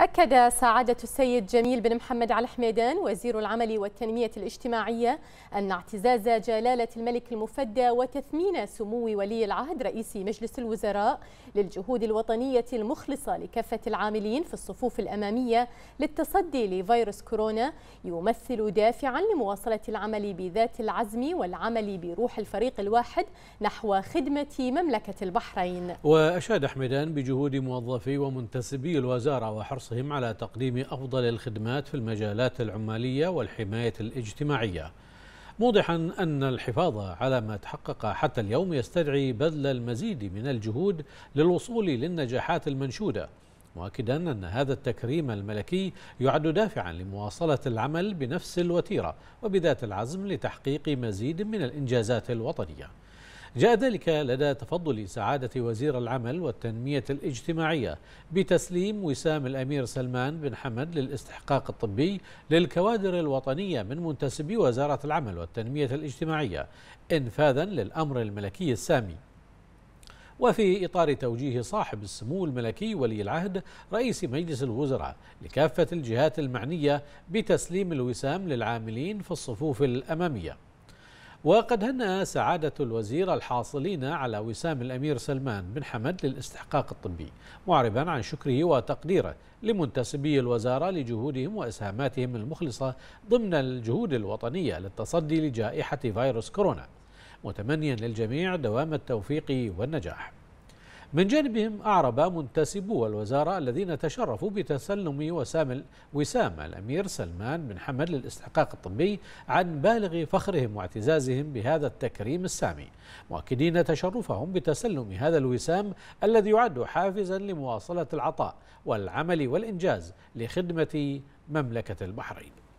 أكد سعادة السيد جميل بن محمد على حميدان وزير العمل والتنمية الاجتماعية أن اعتزاز جلالة الملك المفدى وتثمين سمو ولي العهد رئيس مجلس الوزراء للجهود الوطنية المخلصة لكافة العاملين في الصفوف الأمامية للتصدي لفيروس كورونا يمثل دافعا لمواصلة العمل بذات العزم والعمل بروح الفريق الواحد نحو خدمة مملكة البحرين وأشاد حميدان بجهود موظفي ومنتسبي الوزارة وحرص حرصهم على تقديم أفضل الخدمات في المجالات العمالية والحماية الاجتماعية موضحا أن الحفاظ على ما تحقق حتى اليوم يستدعي بذل المزيد من الجهود للوصول للنجاحات المنشودة مؤكدا أن هذا التكريم الملكي يعد دافعا لمواصلة العمل بنفس الوتيرة وبذات العزم لتحقيق مزيد من الإنجازات الوطنية جاء ذلك لدى تفضل سعادة وزير العمل والتنمية الاجتماعية بتسليم وسام الأمير سلمان بن حمد للاستحقاق الطبي للكوادر الوطنية من منتسبي وزارة العمل والتنمية الاجتماعية إنفاذا للأمر الملكي السامي وفي إطار توجيه صاحب السمو الملكي ولي العهد رئيس مجلس الوزراء لكافة الجهات المعنية بتسليم الوسام للعاملين في الصفوف الأمامية وقد هنأ سعادة الوزير الحاصلين على وسام الأمير سلمان بن حمد للاستحقاق الطبي معربا عن شكره وتقديره لمنتسبي الوزارة لجهودهم وإسهاماتهم المخلصة ضمن الجهود الوطنية للتصدي لجائحة فيروس كورونا متمنيا للجميع دوام التوفيق والنجاح من جانبهم أعرب منتسبو الوزارة الذين تشرفوا بتسلم وسام وسام الأمير سلمان بن حمد للاستحقاق الطبي عن بالغ فخرهم واعتزازهم بهذا التكريم السامي مؤكدين تشرفهم بتسلم هذا الوسام الذي يعد حافزا لمواصلة العطاء والعمل والإنجاز لخدمة مملكة البحرين